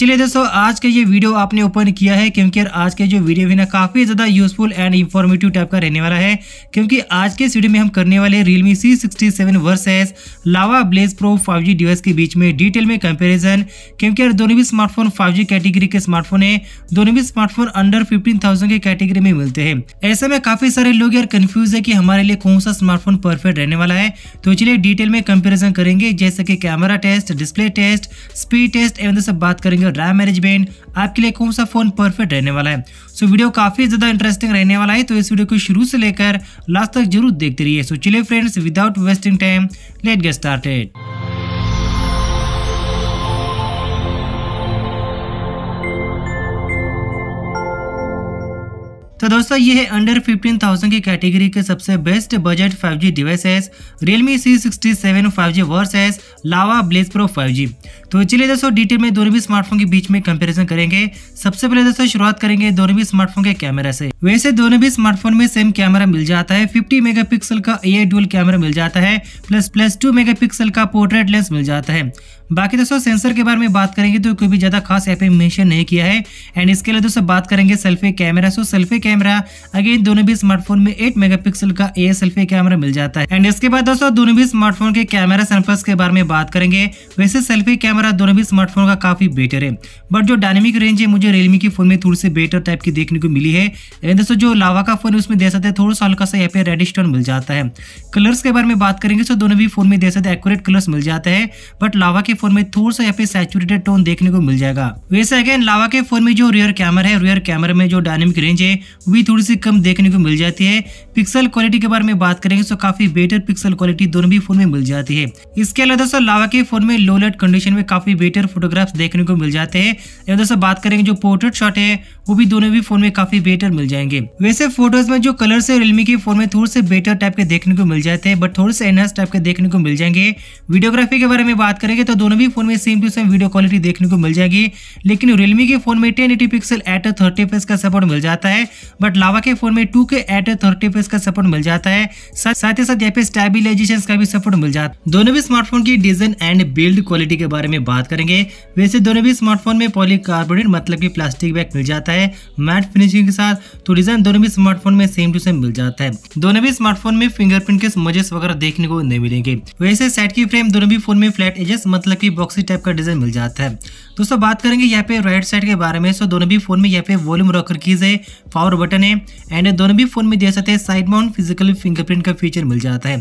चलिए दोस्तों आज का ये वीडियो आपने ओपन किया है क्योंकि आज के जो वीडियो भी ना काफ़ी ज़्यादा यूजफुल एंड इन्फॉर्मेटिव टाइप का रहने वाला है क्योंकि आज के इस वीडियो में हम करने वाले Realme C sixty seven versus Lava Blaze pro five G device के बीच में डिटेल में कंपेरिजन क्योंकि यार दोनों भी स्मार्टफोन फाइव जी कैटेगरी के स्मार्टफोन है दोनों भी स्मार्टफोन अंडर फिफ्टीन थाउजेंड के कैटेगरी में मिलते हैं ऐसे में काफ़ी सारे लोग यार कन्फ्यूज है कि हमारे लिए कौन सा स्मार्टफोन परफेक्ट रहने वाला है तो चलिए डिटेल में कंपेरिजन करेंगे जैसे कि camera test display test speed test एवं तो सब बात करेंगे रैम मैनेजमेंट आपके लिए कौन सा फोन परफेक्ट रहने वाला है सो so, वीडियो काफी ज्यादा इंटरेस्टिंग रहने वाला है तो इस वीडियो को शुरू से लेकर लास्ट तक जरूर देखते रहिए so so, friends without wasting time let get started तो दोस्तों ये है अंडर 15,000 की कैटेगरी के सबसे best budget 5G devices Realme C67 5G versus Lava Blaze Pro 5G तो चलिए दोस्तों डिटेल में दोनों भी स्मार्टफोन के बीच में कंपेरिजन करेंगे सबसे पहले दोस्तों शुरुआत करेंगे दोनों भी स्मार्टफोन के कैमरा से वैसे दोनों भी स्मार्टफोन में सेम कैमरा मिल जाता है फिफ्टी मेगा का ए डुअल कैमरा मिल जाता है प्लस प्लस टू मेगा का पोर्ट्रेट लेंस मिल जाता है बाकी दोस्तों सेंसर के बारे में बात करेंगे तो कोई भी ज़्यादा खास ऐप मेंशन नहीं किया है एंड इसके लिए दोस्तों बात करेंगे selfie camera so selfie camera again दोनों भी स्मार्टफोन में 8 मेगापिक्सल का ए सेल्फी कैमरा मिल जाता है एंड इसके बाद दोस्तों दोनों भी स्मार्टफोन के कैमरा सैम्पल्स के बारे में बात करेंगे वैसे सेल्फी कैमरा कैमरा दोनों भी स्मार्टफोन का काफ़ी बेटर है बट जो डायनेमिक रेंज है मुझे रियलमी के फोन में थोड़ी सी बेटर टाइप की देखने को मिली है एंड दोस्तों जो लावा का फोन है उसमें दे सकते हैं थोड़ा सा हल्का सा यहाँ पे रेडिश टोन मिल जाता है कलर्स के बारे में बात करेंगे तो दोनों भी फोन में दे सकते एक्यूरेट कलर्स मिल जाते हैं बट लावा के फोन में थोड़ा सा यहाँ पे सैचुरेटेड टोन देखने को मिल जाएगा वैसे अगेन लावा के फोन में जो रियर कैमरा है रियर कैमरा में जो डायनेमिक रेंज है भी थोड़ी सी कम देखने को मिल जाती है पिक्सल क्वालिटी के बारे में बात करेंगे तो काफी बेटर पिक्सल क्वालिटी दोनों भी फोन में मिल जाती है इसके अलावा दोस्तों लावा के फोन में लो लाइट कंडीशन में काफ़ी बेटर फोटोग्राफ्स देखने को मिल जाते हैं दोस्तों बात करेंगे जो पोर्ट्रेट शॉट है वो भी दोनों भी फोन में काफ़ी बेटर मिल जाएंगे वैसे फोटोज में जो कलर है रियलमी के फोन में थोड़े से बेटर टाइप के देखने को मिल जाते हैं बट थोड़े से एनहस टाइप के देखने को मिल जाएंगे वीडियोग्राफी के बारे में बात करेंगे तो दोनों भी फोन में same to same video quality देखने को मिल जाएगी लेकिन रियलमी के फोन में ten eighty pixel at thirty fps का सपोर्ट मिल जाता है बट लावा के फोन में two K at thirty fps का सपोर्ट मिल जाता है साथ ही साथ यहाँ पे स्टेबिलाईजेशन का भी सपोर्ट मिल जाता है दोनों भी स्मार्टफोन की डिजाइन एंड बिल्ड क्वालिटी के बारे में में बात करेंगे वैसे दोनों भी स्मार्टफोन में पॉलीकार्बोनेट मतलब कि प्लास्टिक बैग मिल जाता है मैट फिनिशिंग के साथ तो डिजाइन दोनों भी स्मार्टफोन में सेम टू सेम मिल जाता है दोनों भी स्मार्टफोन में फिंगरप्रिंट के मजेस वगैरह देखने को नहीं मिलेंगे वैसे सेट की फ्रेम दोनों भी फोन में फ्लैट एजेस मतलब की बॉक्सी टाइप का डिजाइन मिल जाता है दोस्तों बात करेंगे यहाँ पे राइट साइड के बारे में सो दोनों भी फोन में यहाँ पे वॉल्यूम रॉकर कीज है पावर बटन है एंड दोनों भी फोन में दे सकते हैं साइड माउंट फिजिकल फिंगरप्रिंट का फीचर मिल जाता है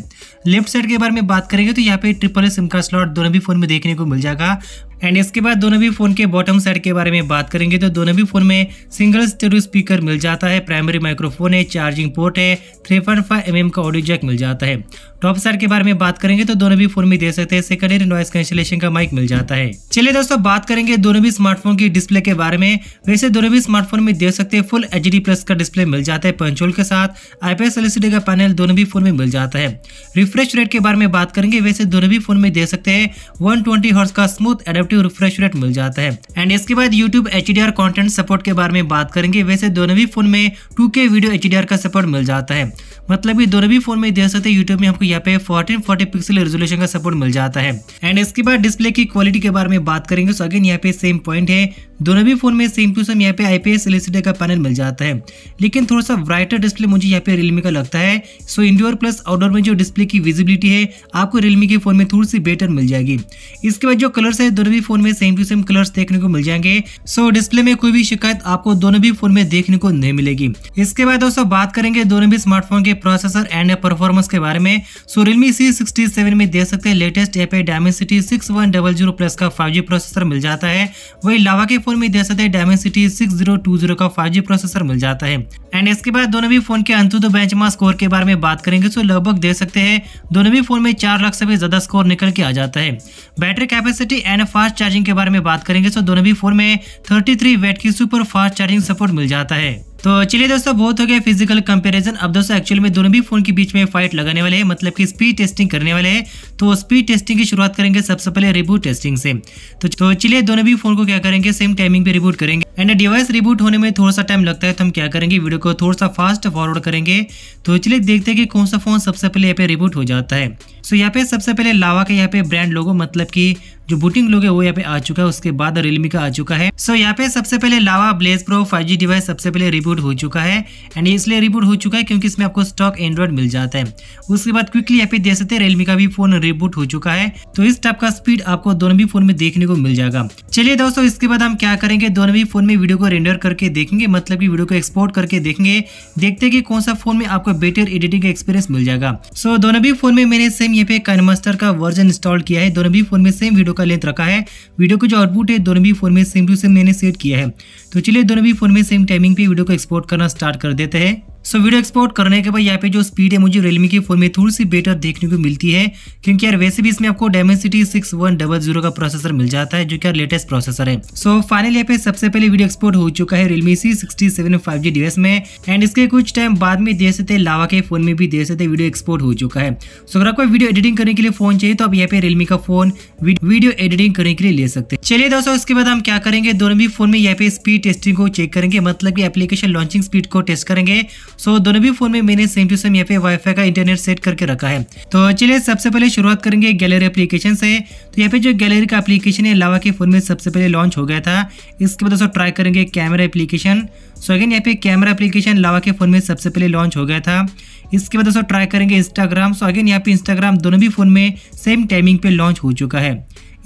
लेफ्ट साइड के बारे में बात करेंगे तो यहाँ पे ट्रिपल सिम का स्लॉट दोनों भी फोन में देखने को मिल जाएगा 啊。एंड इसके बाद दोनों भी फ़ोन के बॉटम साइड के बारे में बात करेंगे तो दोनों भी फ़ोन में सिंगल स्टेडियो स्पीकर मिल जाता है प्राइमरी माइक्रोफोन है चार्जिंग पोर्ट है थ्री पॉइंट फाइव एम का ऑडियो जैक मिल जाता है टॉप साइड के बारे में बात करेंगे तो दोनों भी फोन में दे सकते हैं सेकेंडरी नॉइस कैंसिलेशन का माइक मिल जाता है चलिए दोस्तों बात करेंगे दोनों भी स्मार्टफोन की डिस्प्ले के बारे में वैसे दोनों भी स्मार्टफोन में दे सकते हैं फुल एच प्लस का डिस्प्ले मिल जाता है पंचोल के साथ आईपीएस एलसीडी का पैनल दोनों भी फोन में मिल जाता है रिफ्रेश रेट के बारे में बात करेंगे वैसे दोनों भी फोन में दे सकते हैं वन ट्वेंटी का smooth adapt forty refresh rate मिल जाता है एंड इसके बाद YouTube H D R content support के बारे में बात करेंगे वैसे दोनों भी फोन में two K video H D R का सपोर्ट मिल जाता है मतलब ये दोनों भी फोन में देख सकते हैं यूट्यूब में हमको यहाँ पे फोर्टीन फोर्टी पिक्सल रेजोल्यूशन का सपोर्ट मिल जाता है एंड इसके बाद डिस्प्ले की क्वालिटी के बारे में बात करेंगे तो अगेन यहाँ पे सेम पॉइंट है दोनों भी फोन में सेम टू सेम यहाँ पे आईपीएस एलसीडी का पैनल मिल जाता है लेकिन थोड़ा सा ब्राइटर डिस्प्ले मुझे यहाँ पे रियलमी का लगता है सो इंडोर प्लस आउटडोर में जो डिस्प्ले की विजिबिलिटी है आपको रियलमी के फोन में थोड़ी सी बेटर मिल जाएगी इसके बाद जो कलर्स है दोनों भी फोन में सेम टू सेम कलर्स देखने को मिल जाएंगे सो डिस्प्ले में कोई भी शिकायत आपको दोनों भी फोन में देखने को नहीं मिलेगी इसके बाद दोस्तों बात करेंगे दोनों भी स्मार्टफोन के प्रोसेसर एंड परफॉर्मेंस के बारे में सो रियलमी सी में देख सकते हैं लेटेस्ट एप है डायमेंसिटी सिटी जीरो प्लस का फाइव जी प्रोसेसर मिल जाता है वही लावा के फोन में देख सकते हैं Dimensity six zero two zero का फाइव जी प्रोसेसर मिल जाता है एंड इसके बाद दोनों भी फोन के अंतुद बेंच स्कोर के बारे में बात करेंगे तो लगभग देख सकते हैं दोनों भी फोन में चार लाख से भी ज्यादा स्कोर निकल के आ जाता है battery capacity and fast fast charging के बारे में बात करेंगे तो दोनों भी फोन में थर्टी थ्री की सुपर फास्ट चार्जिंग सपोर्ट मिल जाता है तो चलिए दोस्तों बहुत हो गया फिजिकल कंपैरिजन अब दोस्तों एक्चुअली में दोनों भी फोन के बीच में फाइट लगाने वाले हैं मतलब कि स्पीड टेस्टिंग करने वाले हैं तो स्पीड टेस्टिंग की शुरुआत करेंगे सबसे पहले रिबूट टेस्टिंग से तो, तो चलिए दोनों भी फोन को क्या करेंगे सेम टाइमिंग पे रिबूट करेंगे एंड डिवाइस रिबूट होने में थोड़ा सा टाइम लगता है तो हम क्या करेंगे वीडियो को थोड़ा सा फास्ट फॉरवर्ड करेंगे तो चलिए देखते हैं कि कौन सा फोन सबसे पहले यहाँ पे रिबूट हो जाता है सो यहाँ पे सबसे पहले लावा का यहाँ पे ब्रांड लोगो मतलब कि जो बुटिंग लोग है वो यहाँ पे आ चुका है उसके बाद रियलमी का आ चुका है सो यहाँ पे सबसे पहले Lava Blaze pro five device सबसे पहले रिबूट हो चुका है एंड इसलिए रिबूट हो चुका है क्योंकि इसमें आपको स्टॉक एंड्रॉइड मिल जाता है उसके बाद क्विकली आप देख सकते हैं रियलमी का भी फोन रिबूट हो चुका है तो इस टाइप का स्पीड आपको दोनों भी फोन में देखने को मिल जाएगा चलिए दोस्तों इसके बाद हम क्या करेंगे दोनों भी फोन में वीडियो को रेंडर करके देखेंगे मतलब की वीडियो को एक्सपोर्ट करके देखेंगे देखते की कौन सा फोन में आपको बेटर एडिटिंग एक्सपीरियंस मिल जाएगा सो दोनों भी फोन में मैंने सेम ये पे कैनमास्टर का वर्जन इंस्टॉल किया है दोनों भी फोन में सेम वीडियो का लेंथ रखा है वीडियो को जो आउटपुट है दोनों भी फोन में सेम टू सेम मैंने सेट किया है तो चलिए दोनों भी फोन में सेम टाइमिंग पे वीडियो को एक्सपोर्ट करना स्टार्ट कर देते हैं सो वीडियो एक्सपोर्ट करने के बाद यहाँ पे जो स्पीड है मुझे रियलमी के फोन में थोड़ी सी बेटर देखने को मिलती है क्योंकि यार वैसे भी इसमें आपको Dimensity six one double zero का प्रोसेसर मिल जाता है जो कि यार लेटेस्ट प्रोसेसर है सो फाइनल यहाँ पे सबसे पहले वीडियो एक्सपोर्ट हो चुका है Realme C sixty seven five G device में एंड इसके कुछ टाइम बाद में देख सकते लावा के फोन में भी देख सकते वीडियो एक्सपोर्ट हो चुका है सो अगर आपको वीडियो एडिटिंग करने के लिए फोन चाहिए तो आप यहाँ पे रियलमी का फोन वीडियो एडिटिंग करने के लिए ले सकते हैं चलिए दोस्तों इसके बाद हम क्या करेंगे दोनों भी फोन में यहाँ पे स्पीड टेस्टिंग को चेक करेंगे मतलब की एप्लीकेशन लॉन्चिंग स्पीड को टेस्ट करेंगे सो दोनों भी फोन में मैंने सेम टू सेम यहाँ पे वाईफाई का इंटरनेट सेट करके रखा है तो चलिए सबसे पहले शुरुआत करेंगे गैलरी एप्लीकेशन से तो यहाँ पे जो गैलरी का एप्लीकेशन है लावा के फोन में सबसे पहले लॉन्च हो गया था इसके बाद दोस्तों ट्राई करेंगे कैमरा एप्लीकेशन सो अगेन यहाँ पे कैमरा एप्लीकेशन लावा के फोन में सबसे पहले लॉन्च हो गया था इसके बाद दोस्तों ट्राई करेंगे इंस्टाग्राम सो अगेन यहाँ पे इंस्टाग्राम दोनों भी फोन में सेम टाइमिंग पे लॉन्च हो चुका है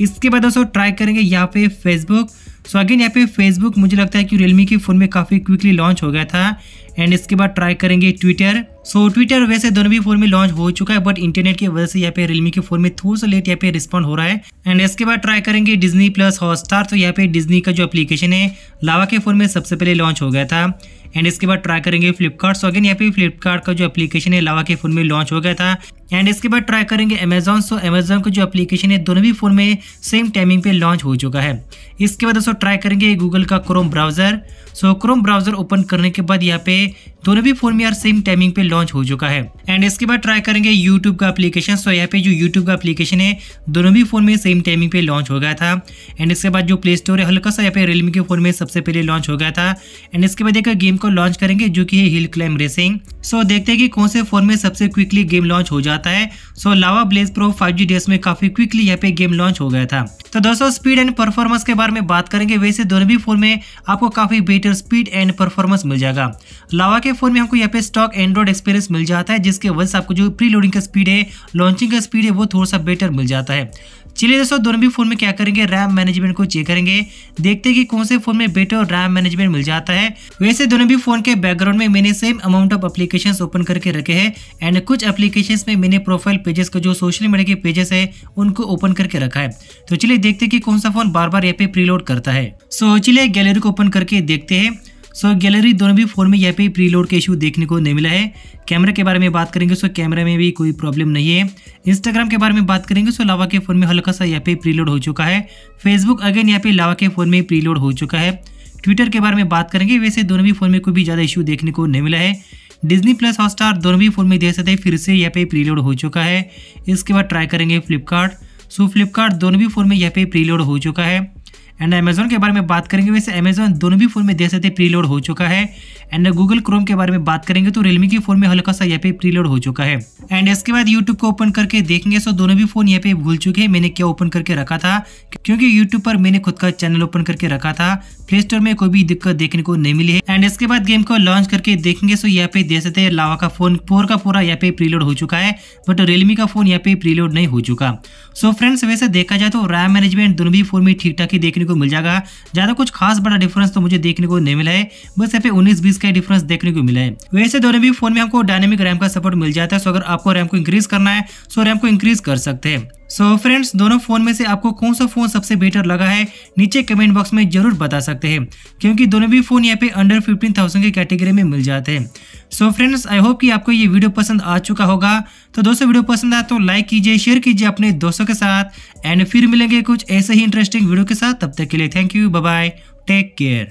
इसके बाद दोस्तों ट्राई करेंगे यहाँ पे फेसबुक सो अगेन यहाँ पे फेसबुक मुझे लगता है कि रियलमी के फ़ोन में काफ़ी क्विकली लॉन्च हो गया था एंड इसके बाद ट्राई करेंगे ट्विटर सो ट्विटर वैसे दोनों भी फोन में लॉन्च हो चुका है बट इंटरनेट की वजह से यहाँ पे रियलमी के फोन में थोड़ा सा लेट यहाँ पे रिस्पॉन्ड हो रहा है एंड इसके बाद ट्राई करेंगे डिजनी प्लस हॉटस्टार तो यहाँ पे डिजनी का जो एप्लीकेशन है लावा के फोन में सबसे पहले लॉन्च हो गया था एंड इसके बाद ट्राई करेंगे फ्लिपकार्ट सो अगेन यहाँ पे फ्लिपकार्ट का जो एप्लीकेशन है लावा के फोन में लॉन्च हो गया था एंड इसके बाद ट्राई करेंगे अमेजोन सो अमेजोन का जो एप्लीकेशन है दोनों भी फोन में सेम टाइमिंग पे लॉन्च हो चुका है इसके बाद दोस्तों ट्राई करेंगे गूगल का Chrome browser so Chrome browser open करने के बाद यहाँ पे दोनों भी फोन में यार सेम टाइमिंग पे लॉन्च हो चुका है एंड इसके बाद ट्राई करेंगे यूट्यूब का एप्लीकेशन सो यहाँ पे जो यूट्यूब का एप्लीकेशन है दोनों भी फोन में सेम टाइमिंग पे लॉन्च हो गया था एंड इसके बाद जो प्ले स्टोर है हल्का सा यहाँ पे रियलमी के फोन में सबसे पहले लॉन्च हो गया था एंड इसके बाद एक गेम को लॉन्च करेंगे जो की हिल क्लाइम रेसिंग सो देखते हैं कि कौन से फोन में सबसे क्विकली गेम लॉन्च हो जाता है so Lava Blaze pro five में काफी क्विकली यहाँ पे गेम लॉन्च हो गया था तो दोस्तों स्पीड एंड परफॉर्मेंस के बारे में बात करेंगे वैसे दोनों भी फोन में आपको काफ़ी बेटर स्पीड एंड परफॉर्मेंस मिल जाएगा लावा के फोन में हमको यहाँ पे स्टॉक एंड्रॉइड एक्सपीरियंस मिल जाता है जिसके वजह से आपको जो प्री लोडिंग का स्पीड है लॉन्चिंग का स्पीड है वो थोड़ा सा बेटर मिल जाता है चलिए दोस्तों दोनों भी फोन में क्या करेंगे रैम मैनेजमेंट को चेक करेंगे देखते हैं कि कौन से फोन में बेटर रैम मैनेजमेंट मिल जाता है वैसे दोनों भी फोन के बैकग्राउंड में मैंने same amount of application open करके रखे हैं एंड कुछ एप्लीकेशन में मैंने प्रोफाइल पेजेस को जो सोशल मीडिया के पेजेस है उनको ओपन करके रखा है तो चलिए देखते हैं कि कौन सा फोन बार बार यहाँ पे प्रीलोड करता है सो चलिए गैलरी को ओपन करके देखते हैं सो so, गैलरी दोनों भी फ़ोन में यहाँ पे प्रीलोड का इशू देखने को नहीं मिला है कैमरा के बारे में बात करेंगे सो कैमरा में भी कोई प्रॉब्लम नहीं है इंस्टाग्राम के बारे में बात करेंगे सो लावा के फ़ोन में हल्का सा यहाँ पे प्रीलोड हो चुका है फेसबुक अगेन यहाँ पे लावा के फ़ोन में प्रीलोड हो चुका है ट्विटर के बारे में बात करेंगे वैसे दोनों भी फ़ोन में कोई भी ज़्यादा इशू देखने को नहीं मिला है डिजनी प्लस हॉटस्टार दोनों भी फोन में देख सकते हैं फिर से यहाँ पे प्रीलोड हो चुका है इसके बाद ट्राई करेंगे फ्लिपकार्ट सो फ्लिपकार्ट दोनों भी फोन में यहाँ पे प्रीलोड हो चुका है एंड अमेजोन के बारे में बात करेंगे वैसे अमेजोन दोनों भी फ़ोन में देख सकते प्रीलोड हो चुका है एंड गूगल क्रोम के बारे में बात करेंगे तो रियलमी के फ़ोन में हल्का सा यहाँ पे प्रीलोड हो चुका है एंड इसके बाद यूट्यूब को ओपन करके देखेंगे सो तो दोनों भी फ़ोन यहाँ पे भूल चुके हैं मैंने क्या ओपन करके रखा था क्योंकि यूट्यूब पर मैंने खुद का चैनल ओपन करके रखा था प्ले स्टोर में कोई भी दिक्कत देखने को नहीं मिली है एंड इसके बाद गेम को लॉन्च करके देखेंगे सो तो यहाँ पे देख सकते हैं लावा का फ़ोन फोर का पूरा यहाँ पे प्रीलोड हो चुका है बट रियलमी का फ़ोन यहाँ पे प्रीलोड नहीं हो चुका सो फ्रेंड्स वैसे देखा जाए तो रैम मैनेजमेंट दोनों भी फ़ोन में ठीक ठाक ही देखने को को मिल जाएगा ज़्यादा कुछ खास बड़ा डिफरेंस तो मुझे देखने को नहीं मिला है बस यहाँ पे उन्नीस बीस का डिफरेंस देखने को मिला है वैसे दोनों भी फोन में हमको डायनेमिक रैम का सपोर्ट मिल जाता है सो अगर आपको रैम को इंक्रीज करना है सो रैम को इंक्रीज कर सकते हैं सो so फ्रेंड्स दोनों फ़ोन में से आपको कौन सा फ़ोन सबसे बेटर लगा है नीचे कमेंट बॉक्स में ज़रूर बता सकते हैं क्योंकि दोनों भी फ़ोन यहाँ पे अंडर 15,000 के कैटेगरी में मिल जाते हैं सो फ्रेंड्स आई होप कि आपको ये वीडियो पसंद आ चुका होगा तो दोस्तों वीडियो पसंद आया तो लाइक कीजिए शेयर कीजिए अपने दोस्तों के साथ एंड फिर मिलेंगे कुछ ऐसे ही इंटरेस्टिंग वीडियो के साथ तब तक के लिए thank you bye take care